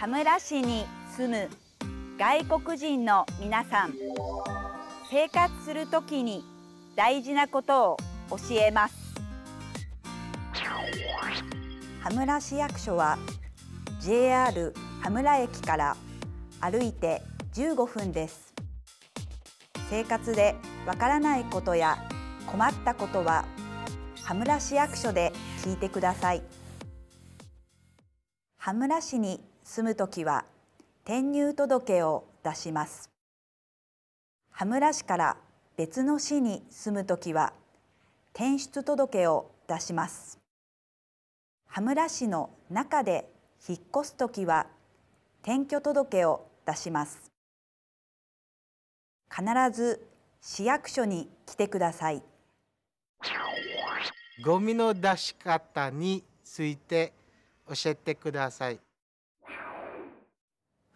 羽村市に住む外国人の皆さん生活するときに大事なことを教えます羽村市役所は JR 羽村駅から歩いて15分です生活でわからないことや困ったことは羽村市役所で聞いてください羽村市に住むときは転入届を出します羽村市から別の市に住むときは転出届を出します羽村市の中で引っ越すときは転居届を出します必ず市役所に来てくださいゴミの出し方について教えてください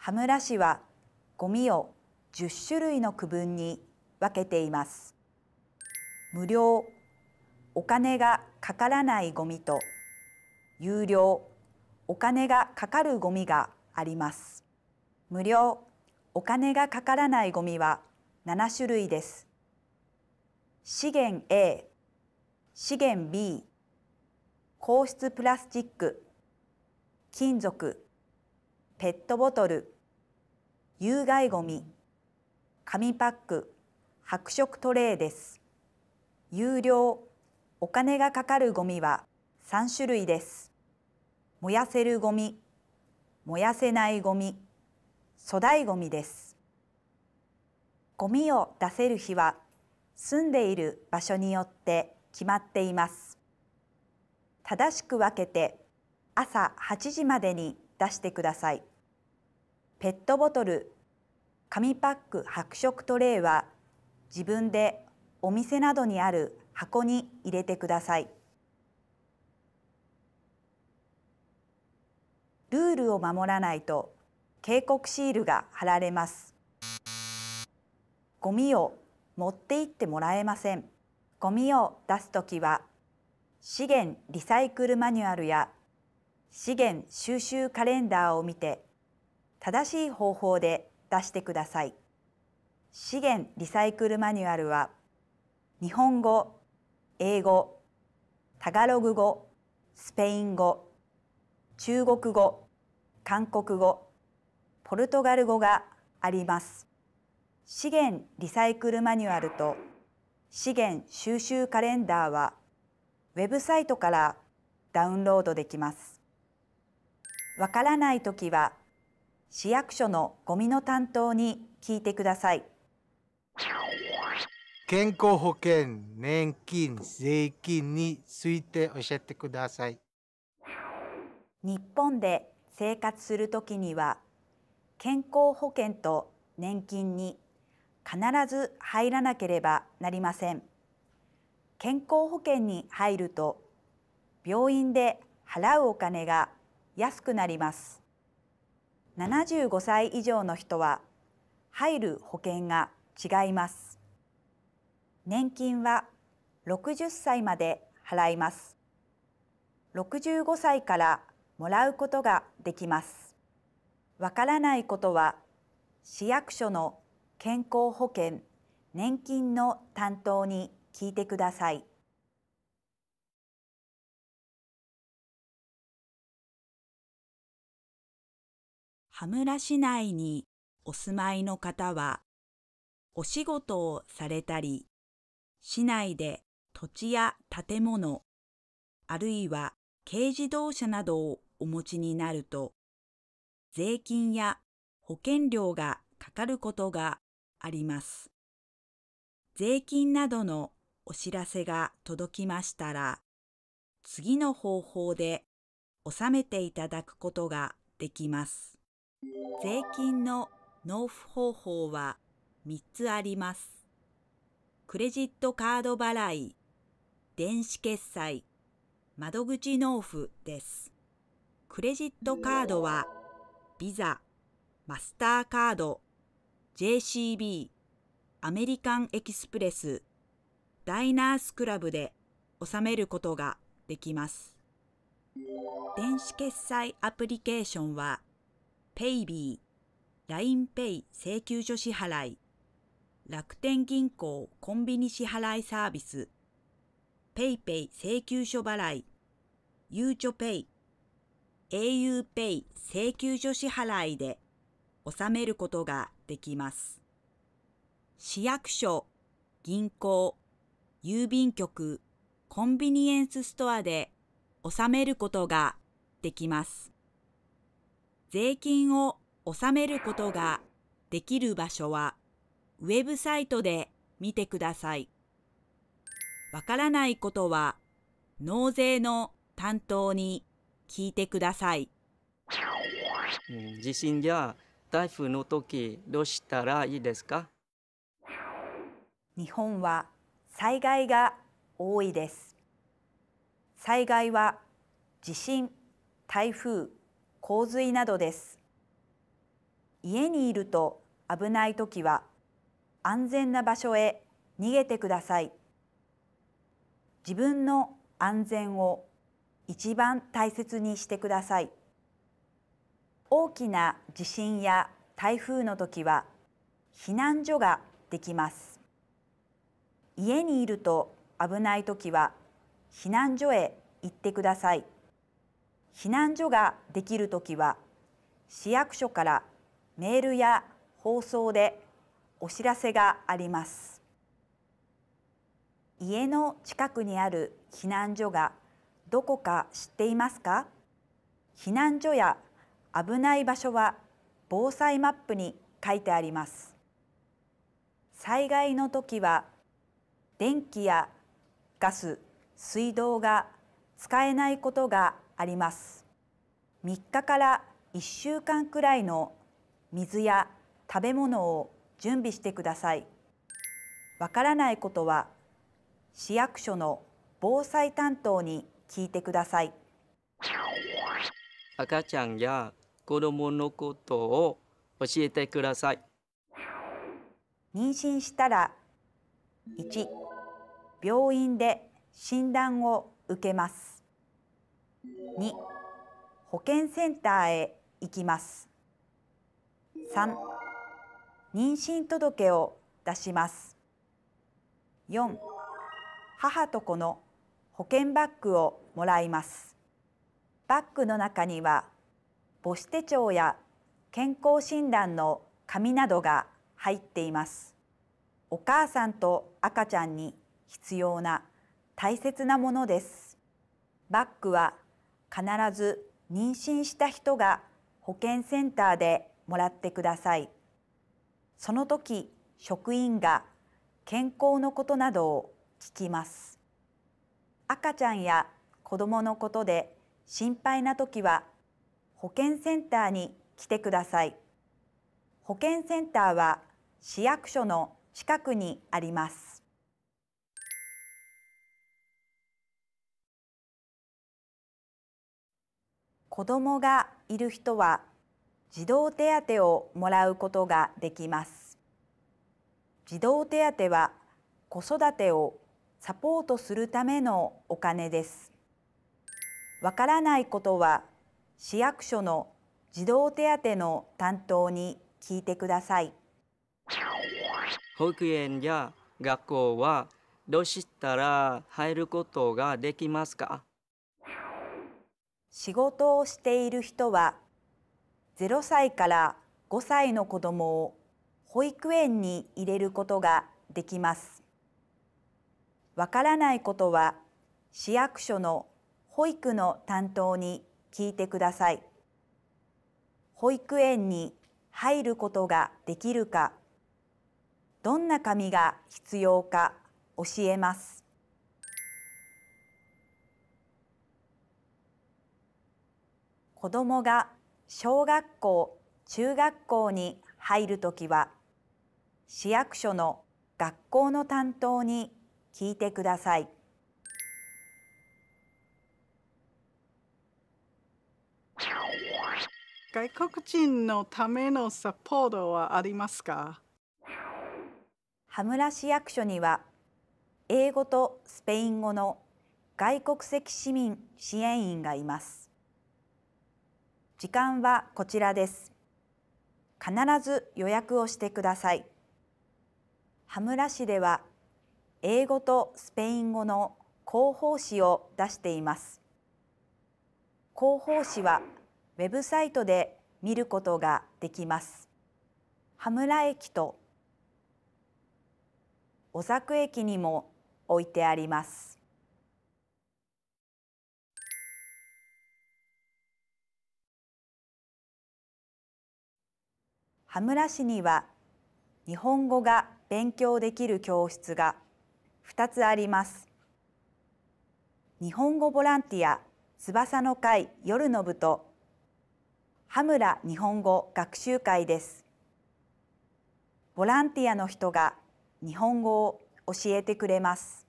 羽村市はゴミを10種類の区分に分けています無料お金がかからないゴミと有料お金がかかるゴミがあります無料お金がかからないゴミは7種類です資源 A 資源 B 硬質プラスチック金属ペットボトル有害ごみ紙パック白色トレーです有料お金がかかるごみは3種類です燃やせるごみ燃やせないごみ粗大ごみですごみを出せる日は住んでいる場所によって決まっています正しく分けて朝8時までに出してくださいペットボトル紙パック白色トレイは自分でお店などにある箱に入れてくださいルールを守らないと警告シールが貼られますゴミを持って行ってもらえませんゴミを出すときは資源リサイクルマニュアルや資源収集カレンダーを見て正しい方法で出してください。資源リサイクルマニュアルは日本語、英語、タガログ語、スペイン語、中国語、韓国語、ポルトガル語があります。資源リサイクルマニュアルと資源収集カレンダーはウェブサイトからダウンロードできます。わからないときは市役所のゴミの担当に聞いてください健康保険年金税金について教えてください日本で生活するときには健康保険と年金に必ず入らなければなりません健康保険に入ると病院で払うお金が安くなります75歳以上の人は入る保険が違います。年金は60歳まで払います。65歳からもらうことができます。わからないことは市役所の健康保険・年金の担当に聞いてください。羽村市内にお住まいの方は、お仕事をされたり、市内で土地や建物、あるいは軽自動車などをお持ちになると、税金や保険料がかかることがあります。税金などのお知らせが届きましたら、次の方法で納めていただくことができます。税金の納付方法は3つあります。クレジットカード払い、電子決済、窓口納付です。クレジットカードは、ビザ、マスターカード、JCB、アメリカンエキスプレス、ダイナースクラブで納めることができます。電子決済アプリケーションは、ペイビー、LINEPay 請求書支払い、楽天銀行コンビニ支払いサービス、PayPay 請求書払い、ゆうちょ Pay、auPay 請求書支払いで納めることができます。市役所、銀行、郵便局、コンビニエンスストアで納めることができます。税金を納めることができる場所はウェブサイトで見てください。わからないことは納税の担当に聞いてください。地震や台風の時どうしたらいいですか日本は災害が多いです。災害は地震、台風、洪水などです家にいると危ない時は安全な場所へ逃げてください自分の安全を一番大切にしてください大きな地震や台風の時は避難所ができます家にいると危ない時は避難所へ行ってください。避難所ができるときは市役所からメールや放送でお知らせがあります家の近くにある避難所がどこか知っていますか避難所や危ない場所は防災マップに書いてあります災害の時は電気やガス水道が使えないことがあります3日から1週間くらいの水や食べ物を準備してくださいわからないことは市役所の防災担当に聞いてください赤ちゃんや子供のことを教えてください妊娠したら1病院で診断を受けます2保健センターへ行きます3妊娠届を出します4母と子の保険バッグをもらいますバッグの中には母子手帳や健康診断の紙などが入っていますお母さんと赤ちゃんに必要な大切なものですバッグは必ず妊娠した人が保健センターでもらってください。その時職員が健康のことなどを聞きます。赤ちゃんや子どものことで心配な時は保健センターに来てください。保健センターは市役所の近くにあります。子どもがいる人は児童手当をもらうことができます児童手当は子育てをサポートするためのお金ですわからないことは市役所の児童手当の担当に聞いてください保育園や学校はどうしたら入ることができますか仕事をしている人は0歳から5歳の子どもを保育園に入れることができます。わからないことは市役所の保育の担当に聞いてください。保育園に入ることができるか、どんな紙が必要か教えます。子どもが小学校中学校に入るときは市役所の学校の担当に聞いてください。外国人のためのサポートはありますか羽村市役所には英語とスペイン語の外国籍市民支援員がいます。時間はこちらです必ず予約をしてください羽村市では英語とスペイン語の広報誌を出しています広報誌はウェブサイトで見ることができます羽村駅と尾作駅にも置いてあります羽村市には日本語が勉強できる教室が2つあります日本語ボランティア翼の会夜の部と羽村日本語学習会ですボランティアの人が日本語を教えてくれます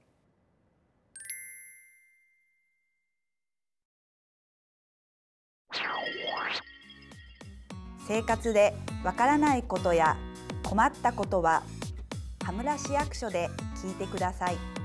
生活でわからないことや困ったことは羽村市役所で聞いてください。